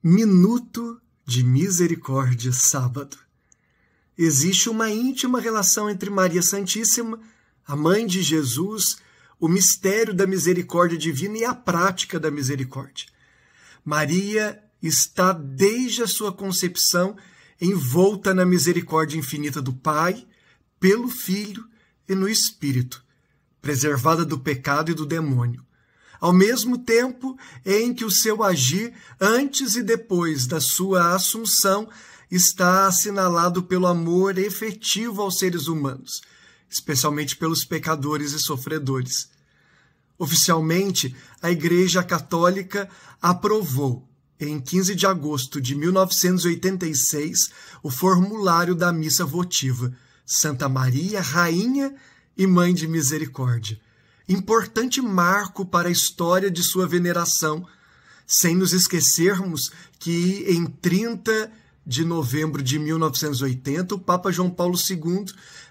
Minuto de Misericórdia Sábado. Existe uma íntima relação entre Maria Santíssima, a mãe de Jesus, o mistério da misericórdia divina e a prática da misericórdia. Maria está desde a sua concepção envolta na misericórdia infinita do Pai, pelo Filho e no Espírito, preservada do pecado e do demônio ao mesmo tempo em que o seu agir antes e depois da sua assunção está assinalado pelo amor efetivo aos seres humanos, especialmente pelos pecadores e sofredores. Oficialmente, a Igreja Católica aprovou, em 15 de agosto de 1986, o formulário da missa votiva Santa Maria, Rainha e Mãe de Misericórdia importante marco para a história de sua veneração, sem nos esquecermos que em 30 de novembro de 1980, o Papa João Paulo II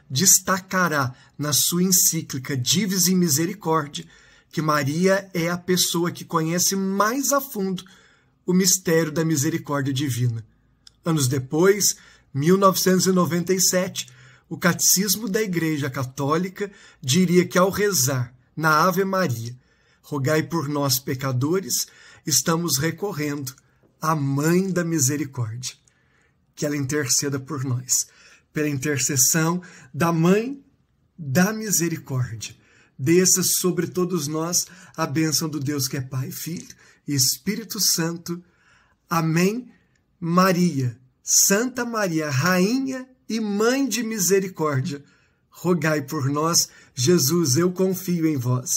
destacará na sua encíclica Divis em Misericórdia que Maria é a pessoa que conhece mais a fundo o mistério da misericórdia divina. Anos depois, 1997, o Catecismo da Igreja Católica diria que ao rezar na Ave Maria. Rogai por nós, pecadores, estamos recorrendo à Mãe da Misericórdia. Que ela interceda por nós, pela intercessão da Mãe da Misericórdia. Desça sobre todos nós a bênção do Deus que é Pai, Filho e Espírito Santo. Amém. Maria, Santa Maria, Rainha e Mãe de Misericórdia rogai por nós. Jesus, eu confio em vós.